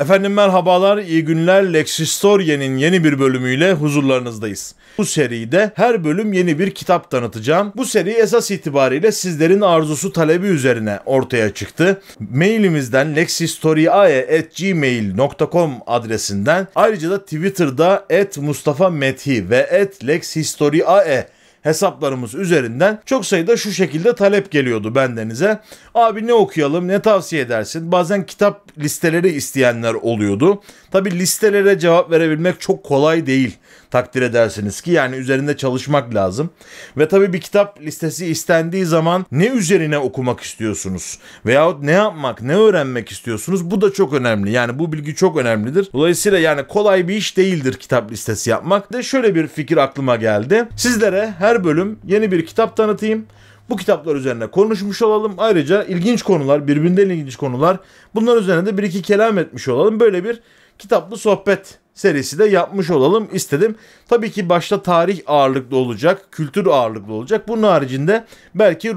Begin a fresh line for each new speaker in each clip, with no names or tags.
Efendim merhabalar, iyi günler. Lexistoria'nın yeni bir bölümüyle huzurlarınızdayız. Bu seride her bölüm yeni bir kitap tanıtacağım. Bu seri esas itibariyle sizlerin arzusu talebi üzerine ortaya çıktı. Mailimizden lexhistoriae.gmail.com adresinden ayrıca da Twitter'da et Mustafa Methi ve et lexhistoriae hesaplarımız üzerinden çok sayıda şu şekilde talep geliyordu bendenize. Abi ne okuyalım ne tavsiye edersin? Bazen kitap listeleri isteyenler oluyordu. Tabi listelere cevap verebilmek çok kolay değil takdir edersiniz ki yani üzerinde çalışmak lazım. Ve tabi bir kitap listesi istendiği zaman ne üzerine okumak istiyorsunuz veyahut ne yapmak ne öğrenmek istiyorsunuz bu da çok önemli. Yani bu bilgi çok önemlidir. Dolayısıyla yani kolay bir iş değildir kitap listesi yapmak. De şöyle bir fikir aklıma geldi. Sizlere her bölüm yeni bir kitap tanıtayım bu kitaplar üzerine konuşmuş olalım. Ayrıca ilginç konular, birbirinden ilginç konular. Bunlar üzerine de bir iki kelam etmiş olalım. Böyle bir kitaplı sohbet serisi de yapmış olalım istedim. Tabii ki başta tarih ağırlıklı olacak, kültür ağırlıklı olacak. Bunun haricinde belki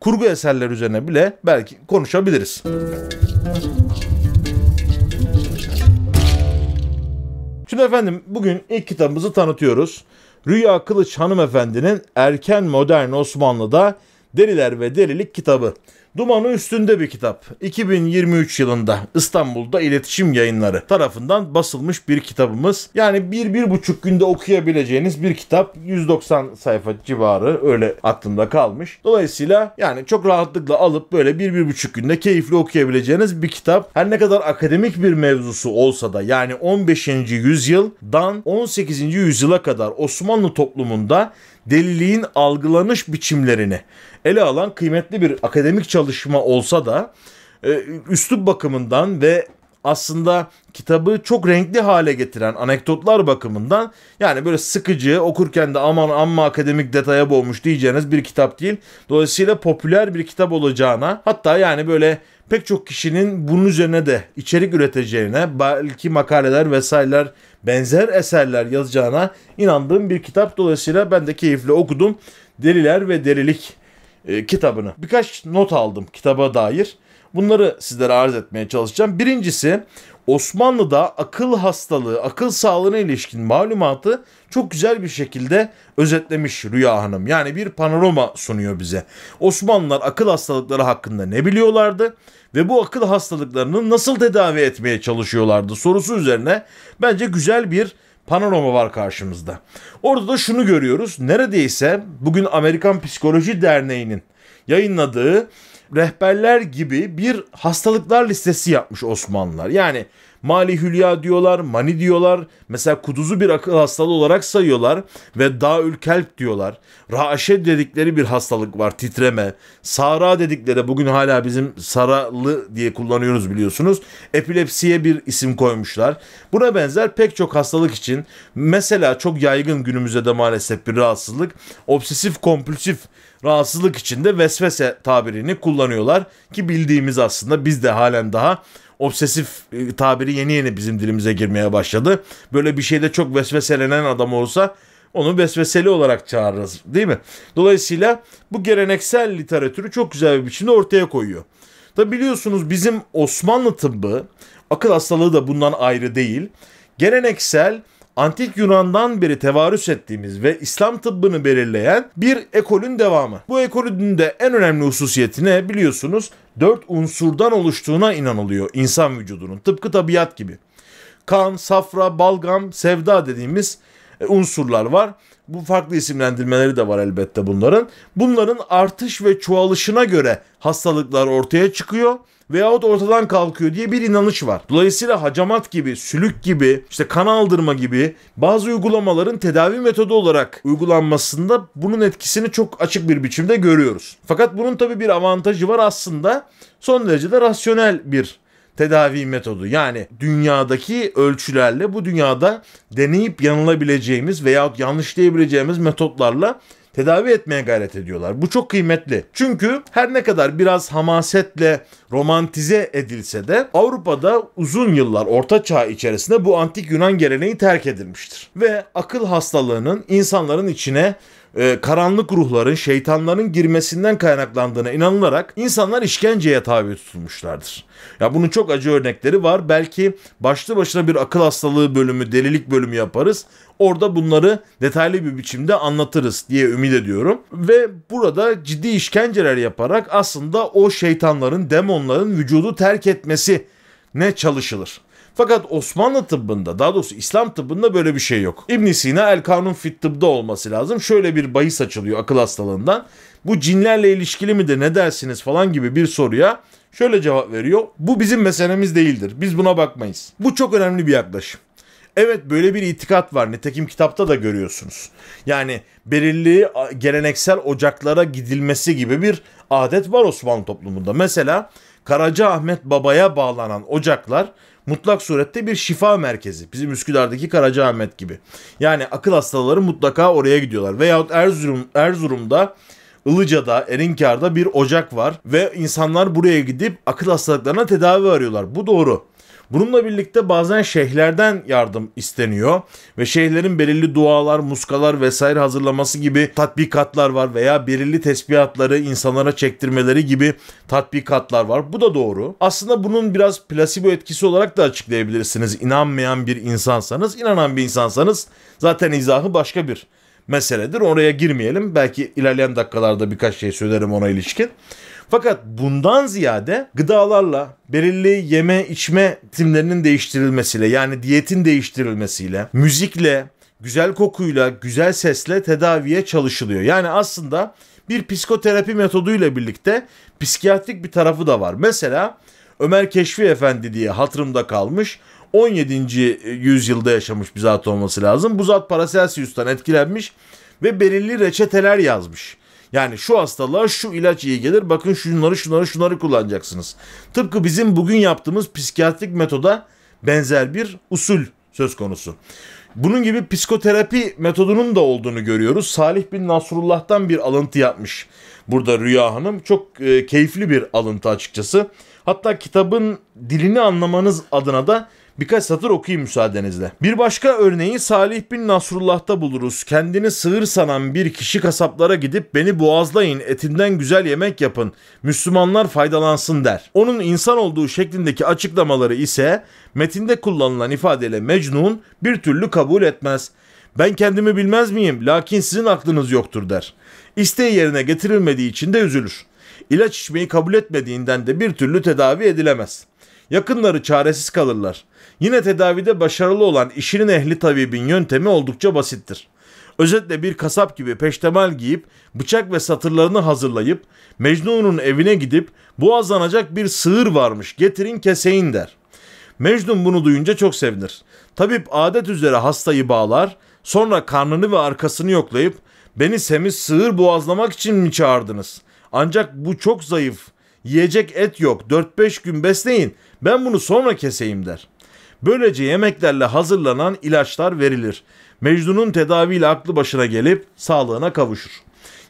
kurgu eserler üzerine bile belki konuşabiliriz. Şimdi efendim bugün ilk kitabımızı tanıtıyoruz. Rüya Kılıç hanımefendinin Erken Modern Osmanlı'da Deriler ve Delilik kitabı. Dumanı Üstünde bir kitap. 2023 yılında İstanbul'da iletişim yayınları tarafından basılmış bir kitabımız. Yani bir, bir buçuk günde okuyabileceğiniz bir kitap. 190 sayfa civarı öyle aklımda kalmış. Dolayısıyla yani çok rahatlıkla alıp böyle bir, bir buçuk günde keyifli okuyabileceğiniz bir kitap. Her ne kadar akademik bir mevzusu olsa da yani 15. yüzyıldan 18. yüzyıla kadar Osmanlı toplumunda deliliğin algılanış biçimlerini ele alan kıymetli bir akademik çalışma olsa da e, üslup bakımından ve aslında kitabı çok renkli hale getiren anekdotlar bakımından yani böyle sıkıcı okurken de aman amma akademik detaya boğmuş diyeceğiniz bir kitap değil. Dolayısıyla popüler bir kitap olacağına hatta yani böyle pek çok kişinin bunun üzerine de içerik üreteceğine belki makaleler vesaireler benzer eserler yazacağına inandığım bir kitap. Dolayısıyla ben de keyifle okudum. Deliler ve derilik. E, kitabını. Birkaç not aldım kitaba dair. Bunları sizlere arz etmeye çalışacağım. Birincisi Osmanlı'da akıl hastalığı, akıl sağlığına ilişkin malumatı çok güzel bir şekilde özetlemiş Rüya Hanım. Yani bir panorama sunuyor bize. Osmanlılar akıl hastalıkları hakkında ne biliyorlardı ve bu akıl hastalıklarını nasıl tedavi etmeye çalışıyorlardı sorusu üzerine bence güzel bir panorama var karşımızda. Orada da şunu görüyoruz. Neredeyse bugün Amerikan Psikoloji Derneği'nin yayınladığı rehberler gibi bir hastalıklar listesi yapmış Osmanlılar. Yani Mali hülya diyorlar, mani diyorlar. Mesela kuduzu bir akıl hastalığı olarak sayıyorlar ve daül kelp diyorlar. Raşe dedikleri bir hastalık var, titreme. Sara dedikleri bugün hala bizim saralı diye kullanıyoruz biliyorsunuz. Epilepsiye bir isim koymuşlar. Buna benzer pek çok hastalık için mesela çok yaygın günümüzde de maalesef bir rahatsızlık. Obsesif kompulsif rahatsızlık içinde vesvese tabirini kullanıyorlar ki bildiğimiz aslında biz de halen daha obsesif e, tabiri yeni yeni bizim dilimize girmeye başladı. Böyle bir şeyde çok vesveselenen adam olsa onu vesveseli olarak çağırırız değil mi? Dolayısıyla bu geleneksel literatürü çok güzel bir biçimde ortaya koyuyor. Tabi biliyorsunuz bizim Osmanlı tıbbı akıl hastalığı da bundan ayrı değil. Geleneksel antik Yunan'dan beri tevarüs ettiğimiz ve İslam tıbbını belirleyen bir ekolün devamı. Bu ekolün de en önemli hususiyeti ne biliyorsunuz? dört unsurdan oluştuğuna inanılıyor insan vücudunun. Tıpkı tabiat gibi. Kan, safra, balgam, sevda dediğimiz e, unsurlar var. Bu farklı isimlendirmeleri de var elbette bunların. Bunların artış ve çoğalışına göre hastalıklar ortaya çıkıyor veyahut ortadan kalkıyor diye bir inanış var. Dolayısıyla hacamat gibi, sülük gibi, işte kan aldırma gibi bazı uygulamaların tedavi metodu olarak uygulanmasında bunun etkisini çok açık bir biçimde görüyoruz. Fakat bunun tabii bir avantajı var aslında son derece de rasyonel bir tedavi metodu. Yani dünyadaki ölçülerle bu dünyada deneyip yanılabileceğimiz veyahut yanlışlayabileceğimiz metotlarla tedavi etmeye gayret ediyorlar. Bu çok kıymetli. Çünkü her ne kadar biraz hamasetle romantize edilse de Avrupa'da uzun yıllar orta çağ içerisinde bu antik Yunan geleneği terk edilmiştir. Ve akıl hastalığının insanların içine e, karanlık ruhların, şeytanların girmesinden kaynaklandığına inanılarak insanlar işkenceye tabi tutulmuşlardır. Ya bunun çok acı örnekleri var. Belki başlı başına bir akıl hastalığı bölümü, delilik bölümü yaparız. Orada bunları detaylı bir biçimde anlatırız diye ümit ediyorum. Ve burada ciddi işkenceler yaparak aslında o şeytanların, demonların vücudu terk etmesi ne çalışılır. Fakat Osmanlı tıbbında daha doğrusu İslam tıbbında böyle bir şey yok. İbn Sina El Kanun Fit tıbda olması lazım. Şöyle bir bahis açılıyor akıl hastalığından. Bu cinlerle ilişkili mi de ne dersiniz falan gibi bir soruya şöyle cevap veriyor. Bu bizim meselemiz değildir. Biz buna bakmayız. Bu çok önemli bir yaklaşım. Evet böyle bir itikat var. Nitekim kitapta da görüyorsunuz. Yani belirli geleneksel ocaklara gidilmesi gibi bir adet var Osmanlı toplumunda. Mesela Karaca Ahmet Baba'ya bağlanan ocaklar mutlak surette bir şifa merkezi. Bizim Üsküdar'daki Karacaahmet gibi. Yani akıl hastaları mutlaka oraya gidiyorlar. Veyahut Erzurum, Erzurum'da Ilıca'da, Erinkar'da bir ocak var ve insanlar buraya gidip akıl hastalıklarına tedavi arıyorlar. Bu doğru. Bununla birlikte bazen şeyhlerden yardım isteniyor ve şeyhlerin belirli dualar, muskalar vesaire hazırlaması gibi tatbikatlar var veya belirli tesbihatları insanlara çektirmeleri gibi tatbikatlar var. Bu da doğru. Aslında bunun biraz plasibo etkisi olarak da açıklayabilirsiniz. İnanmayan bir insansanız, inanan bir insansanız zaten izahı başka bir meseledir. Oraya girmeyelim. Belki ilerleyen dakikalarda birkaç şey söylerim ona ilişkin. Fakat bundan ziyade gıdalarla belirli yeme içme timlerinin değiştirilmesiyle yani diyetin değiştirilmesiyle, müzikle, güzel kokuyla, güzel sesle tedaviye çalışılıyor. Yani aslında bir psikoterapi metoduyla birlikte psikiyatrik bir tarafı da var. Mesela Ömer Keşfi Efendi diye hatırımda kalmış 17. yüzyılda yaşamış bir zat olması lazım. Bu zat Paracelsus'tan etkilenmiş ve belirli reçeteler yazmış. Yani şu hastalığa şu ilaç iyi gelir. Bakın şunları şunları şunları kullanacaksınız. Tıpkı bizim bugün yaptığımız psikiyatrik metoda benzer bir usul söz konusu. Bunun gibi psikoterapi metodunun da olduğunu görüyoruz. Salih bin Nasrullah'tan bir alıntı yapmış burada Rüya Hanım. Çok e, keyifli bir alıntı açıkçası. Hatta kitabın dilini anlamanız adına da birkaç satır okuyayım müsaadenizle. Bir başka örneği Salih bin Nasrullah'ta buluruz. Kendini sığır sanan bir kişi kasaplara gidip beni boğazlayın, etinden güzel yemek yapın, Müslümanlar faydalansın der. Onun insan olduğu şeklindeki açıklamaları ise metinde kullanılan ifadeyle Mecnun bir türlü kabul etmez. Ben kendimi bilmez miyim? Lakin sizin aklınız yoktur der. İsteği yerine getirilmediği için de üzülür. İlaç içmeyi kabul etmediğinden de bir türlü tedavi edilemez. Yakınları çaresiz kalırlar. Yine tedavide başarılı olan işinin ehli tabibin yöntemi oldukça basittir. Özetle bir kasap gibi peştemal giyip bıçak ve satırlarını hazırlayıp Mecnun'un evine gidip boğazlanacak bir sığır varmış getirin keseyin der. Mecnun bunu duyunca çok sevinir. Tabip adet üzere hastayı bağlar sonra karnını ve arkasını yoklayıp beni semiz sığır boğazlamak için mi çağırdınız? Ancak bu çok zayıf. Yiyecek et yok. 4-5 gün besleyin. Ben bunu sonra keseyim der.'' Böylece yemeklerle hazırlanan ilaçlar verilir. Mecnun'un tedaviyle aklı başına gelip sağlığına kavuşur.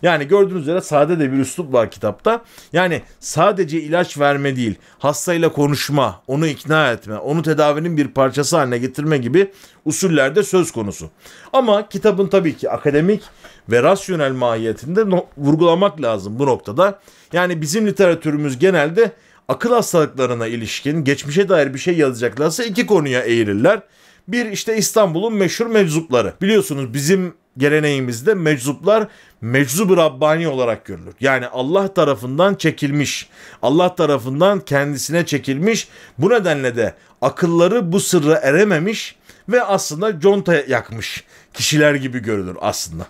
Yani gördüğünüz üzere sade de bir üslup var kitapta. Yani sadece ilaç verme değil, hastayla konuşma, onu ikna etme, onu tedavinin bir parçası haline getirme gibi usullerde söz konusu. Ama kitabın tabii ki akademik ve rasyonel mahiyetinde vurgulamak lazım bu noktada. Yani bizim literatürümüz genelde akıl hastalıklarına ilişkin geçmişe dair bir şey yazacaklarsa iki konuya eğilirler. Bir işte İstanbul'un meşhur meczupları. Biliyorsunuz bizim geleneğimizde meczuplar meczub Rabbani olarak görülür. Yani Allah tarafından çekilmiş, Allah tarafından kendisine çekilmiş. Bu nedenle de akılları bu sırra erememiş ve aslında conta yakmış kişiler gibi görülür aslında.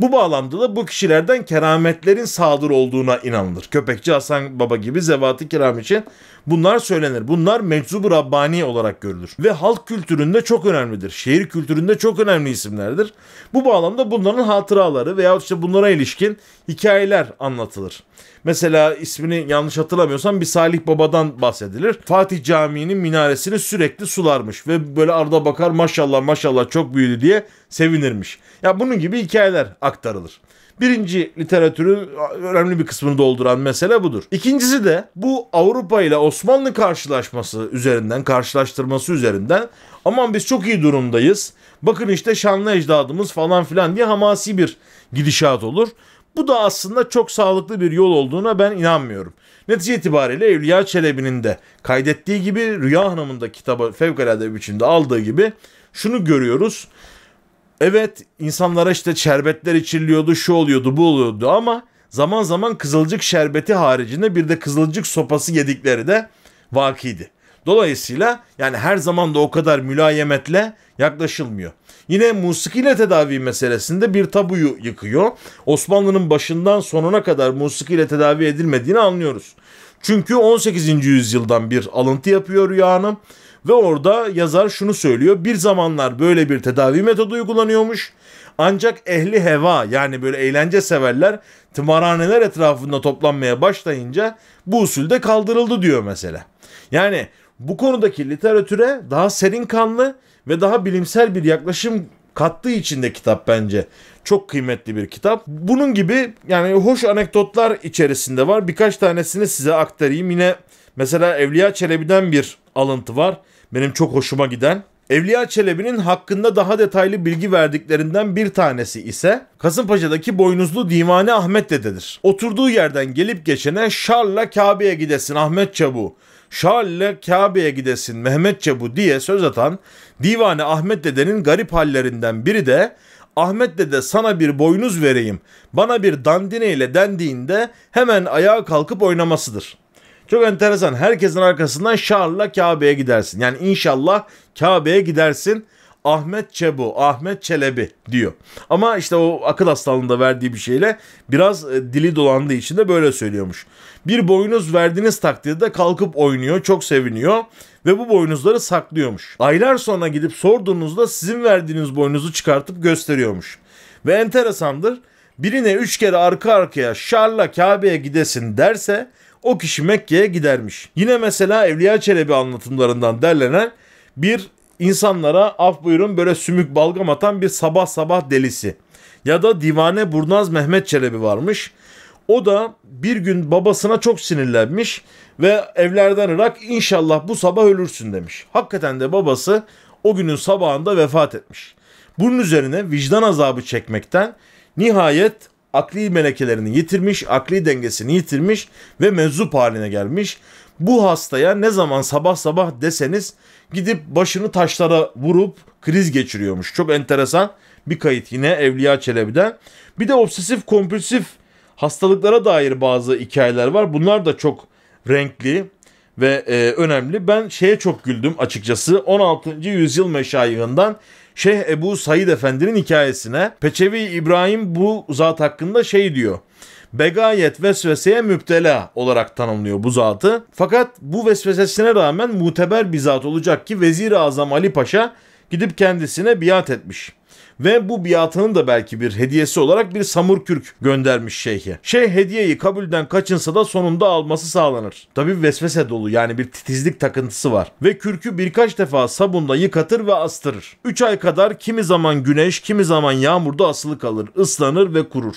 Bu bağlamda da bu kişilerden kerametlerin sadır olduğuna inanılır. Köpekçi Hasan Baba gibi zevati kiram için bunlar söylenir. Bunlar meczub Rabbani olarak görülür. Ve halk kültüründe çok önemlidir. Şehir kültüründe çok önemli isimlerdir. Bu bağlamda bağlamda bunların hatıraları veya işte bunlara ilişkin hikayeler anlatılır. Mesela ismini yanlış hatırlamıyorsam bir Salih Baba'dan bahsedilir. Fatih Camii'nin minaresini sürekli sularmış ve böyle arda bakar maşallah maşallah çok büyüdü diye sevinirmiş. Ya bunun gibi hikayeler aktarılır. Birinci literatürü önemli bir kısmını dolduran mesele budur. İkincisi de bu Avrupa ile Osmanlı karşılaşması üzerinden, karşılaştırması üzerinden aman biz çok iyi durumdayız. Bakın işte şanlı ecdadımız falan filan diye hamasi bir gidişat olur. Bu da aslında çok sağlıklı bir yol olduğuna ben inanmıyorum. Netice itibariyle Evliya Çelebi'nin de kaydettiği gibi Rüya Hanım'ın da kitabı fevkalade biçimde aldığı gibi şunu görüyoruz. Evet insanlara işte şerbetler içiliyordu, şu oluyordu, bu oluyordu ama zaman zaman kızılcık şerbeti haricinde bir de kızılcık sopası yedikleri de vakiydi. Dolayısıyla yani her zaman da o kadar mülayemetle yaklaşılmıyor. Yine musikiyle tedavi meselesinde bir tabuyu yıkıyor. Osmanlı'nın başından sonuna kadar musikiyle tedavi edilmediğini anlıyoruz. Çünkü 18. yüzyıldan bir alıntı yapıyor Rüya Hanım ve orada yazar şunu söylüyor. Bir zamanlar böyle bir tedavi metodu uygulanıyormuş. Ancak ehli heva yani böyle eğlence severler tımarhaneler etrafında toplanmaya başlayınca bu usulde kaldırıldı diyor mesela. Yani bu konudaki literatüre daha serin kanlı ve daha bilimsel bir yaklaşım kattığı için de kitap bence çok kıymetli bir kitap. Bunun gibi yani hoş anekdotlar içerisinde var. Birkaç tanesini size aktarayım. Yine mesela Evliya Çelebi'den bir alıntı var. Benim çok hoşuma giden. Evliya Çelebi'nin hakkında daha detaylı bilgi verdiklerinden bir tanesi ise Kasımpaşa'daki boynuzlu divane Ahmet dededir. Oturduğu yerden gelip geçene şarla Kabe'ye gidesin Ahmet Çabu. Şalle Kabe'ye gidesin Mehmetçe bu diye söz atan Divane Ahmet Dede'nin garip hallerinden biri de Ahmet Dede sana bir boynuz vereyim bana bir dandine ile dendiğinde hemen ayağa kalkıp oynamasıdır. Çok enteresan herkesin arkasından şarla Kabe'ye gidersin. Yani inşallah Kabe'ye gidersin Ahmet Çebu, Ahmet Çelebi diyor. Ama işte o akıl hastalığında verdiği bir şeyle biraz e, dili dolandığı için de böyle söylüyormuş. Bir boynuz verdiğiniz takdirde kalkıp oynuyor, çok seviniyor ve bu boynuzları saklıyormuş. Aylar sonra gidip sorduğunuzda sizin verdiğiniz boynuzu çıkartıp gösteriyormuş. Ve enteresandır, birine üç kere arka arkaya Şarla Kabe'ye gidesin derse o kişi Mekke'ye gidermiş. Yine mesela Evliya Çelebi anlatımlarından derlenen bir insanlara af buyurun böyle sümük balgam atan bir sabah sabah delisi. Ya da divane Burnaz Mehmet Çelebi varmış. O da bir gün babasına çok sinirlenmiş ve evlerden Irak inşallah bu sabah ölürsün demiş. Hakikaten de babası o günün sabahında vefat etmiş. Bunun üzerine vicdan azabı çekmekten nihayet akli melekelerini yitirmiş, akli dengesini yitirmiş ve mezup haline gelmiş bu hastaya ne zaman sabah sabah deseniz gidip başını taşlara vurup kriz geçiriyormuş. Çok enteresan bir kayıt yine Evliya Çelebi'den. Bir de obsesif kompulsif hastalıklara dair bazı hikayeler var. Bunlar da çok renkli ve e, önemli. Ben şeye çok güldüm açıkçası. 16. yüzyıl meşayihından Şeyh Ebu Said Efendi'nin hikayesine. Peçevi İbrahim bu zat hakkında şey diyor begayet vesveseye müptela olarak tanımlıyor bu zatı. Fakat bu vesvesesine rağmen muteber bir zat olacak ki Vezir-i Azam Ali Paşa gidip kendisine biat etmiş ve bu biatının da belki bir hediyesi olarak bir samur kürk göndermiş şeyhe. Şeyh hediyeyi kabulden kaçınsa da sonunda alması sağlanır. Tabi vesvese dolu yani bir titizlik takıntısı var. Ve kürkü birkaç defa sabunla yıkatır ve astırır. 3 ay kadar kimi zaman güneş kimi zaman yağmurda asılı kalır, ıslanır ve kurur.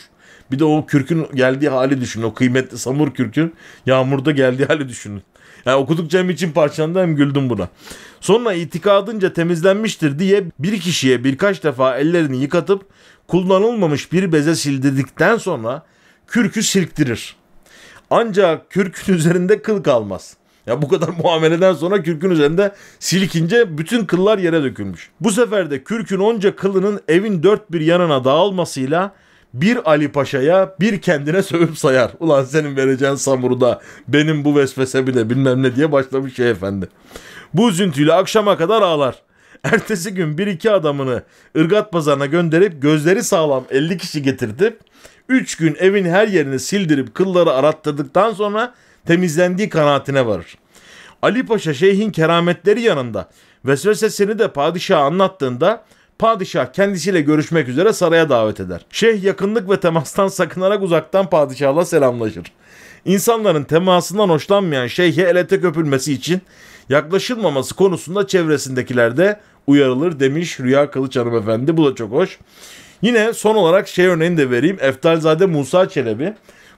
Bir de o kürkün geldiği hali düşünün. O kıymetli samur kürkün yağmurda geldiği hali düşünün. Yani okudukça hem için parçandı hem güldüm buna. Sonra itikadınca temizlenmiştir diye bir kişiye birkaç defa ellerini yıkatıp kullanılmamış bir beze sildirdikten sonra kürkü silktirir. Ancak kürkün üzerinde kıl kalmaz. Ya bu kadar muameleden sonra kürkün üzerinde silkince bütün kıllar yere dökülmüş. Bu sefer de kürkün onca kılının evin dört bir yanına dağılmasıyla bir Ali Paşa'ya bir kendine sövüp sayar. Ulan senin vereceğin samurda benim bu vesvese bile bilmem ne diye başlamış şey efendi. Bu üzüntüyle akşama kadar ağlar. Ertesi gün bir iki adamını ırgat pazarına gönderip gözleri sağlam 50 kişi getirtip 3 gün evin her yerini sildirip kılları arattırdıktan sonra temizlendiği kanaatine varır. Ali Paşa şeyhin kerametleri yanında vesvesesini de padişaha anlattığında Padişah kendisiyle görüşmek üzere saraya davet eder. Şeyh yakınlık ve temastan sakınarak uzaktan padişahla selamlaşır. İnsanların temasından hoşlanmayan şeyhe elete köpülmesi için yaklaşılmaması konusunda çevresindekiler de uyarılır demiş Rüya Kılıç hanımefendi. Bu da çok hoş. Yine son olarak şey örneğini de vereyim. Eftalzade Musa Çelebi.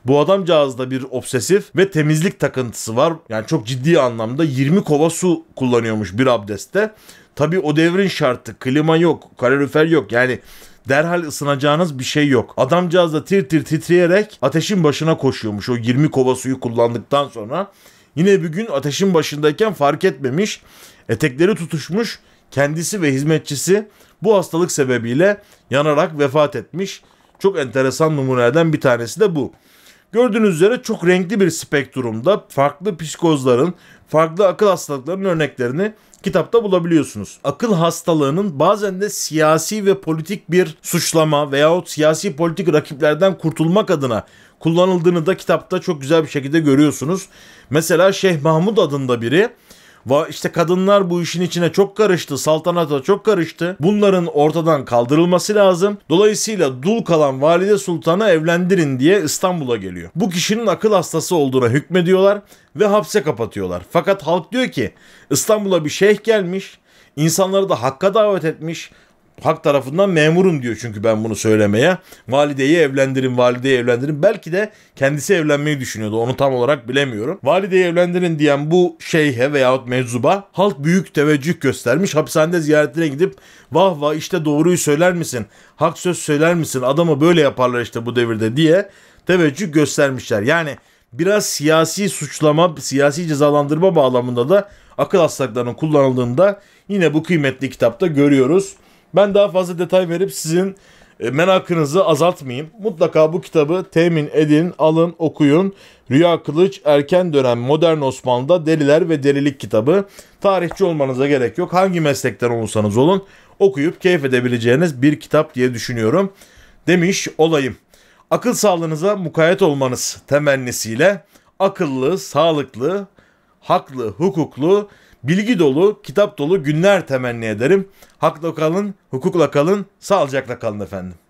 Bu adamcağızda bir obsesif ve temizlik takıntısı var. Yani çok ciddi anlamda 20 kova su kullanıyormuş bir abdestte. Tabii o devrin şartı. Klima yok, kalorifer yok. Yani derhal ısınacağınız bir şey yok. Adamcağız da tir tir titreyerek ateşin başına koşuyormuş o 20 kova suyu kullandıktan sonra. Yine bir gün ateşin başındayken fark etmemiş, etekleri tutuşmuş, kendisi ve hizmetçisi bu hastalık sebebiyle yanarak vefat etmiş. Çok enteresan numunelerden bir tanesi de bu. Gördüğünüz üzere çok renkli bir spektrumda farklı psikozların farklı akıl hastalıklarının örneklerini kitapta bulabiliyorsunuz. Akıl hastalığının bazen de siyasi ve politik bir suçlama veyahut siyasi politik rakiplerden kurtulmak adına kullanıldığını da kitapta çok güzel bir şekilde görüyorsunuz. Mesela Şeyh Mahmud adında biri Va işte kadınlar bu işin içine çok karıştı. Saltanata çok karıştı. Bunların ortadan kaldırılması lazım. Dolayısıyla dul kalan valide sultanı evlendirin diye İstanbul'a geliyor. Bu kişinin akıl hastası olduğuna hükmediyorlar ve hapse kapatıyorlar. Fakat halk diyor ki İstanbul'a bir şeyh gelmiş, insanları da hakka davet etmiş, hak tarafından memurum diyor çünkü ben bunu söylemeye. Valideyi evlendirin, valideyi evlendirin. Belki de kendisi evlenmeyi düşünüyordu. Onu tam olarak bilemiyorum. Valideyi evlendirin diyen bu şeyhe veyahut meczuba halk büyük teveccüh göstermiş. Hapishanede ziyaretine gidip vah vah işte doğruyu söyler misin? Hak söz söyler misin? Adamı böyle yaparlar işte bu devirde diye teveccüh göstermişler. Yani biraz siyasi suçlama, siyasi cezalandırma bağlamında da akıl hastalıklarının kullanıldığında yine bu kıymetli kitapta görüyoruz. Ben daha fazla detay verip sizin e, merakınızı azaltmayayım. Mutlaka bu kitabı temin edin, alın, okuyun. Rüya Kılıç Erken Dönem Modern Osmanlı'da Deliler ve Delilik kitabı. Tarihçi olmanıza gerek yok. Hangi meslekten olursanız olun okuyup keyif edebileceğiniz bir kitap diye düşünüyorum demiş olayım. Akıl sağlığınıza mukayyet olmanız temennisiyle akıllı, sağlıklı, haklı, hukuklu bilgi dolu, kitap dolu günler temenni ederim. Hakla kalın, hukukla kalın, sağlıcakla kalın efendim.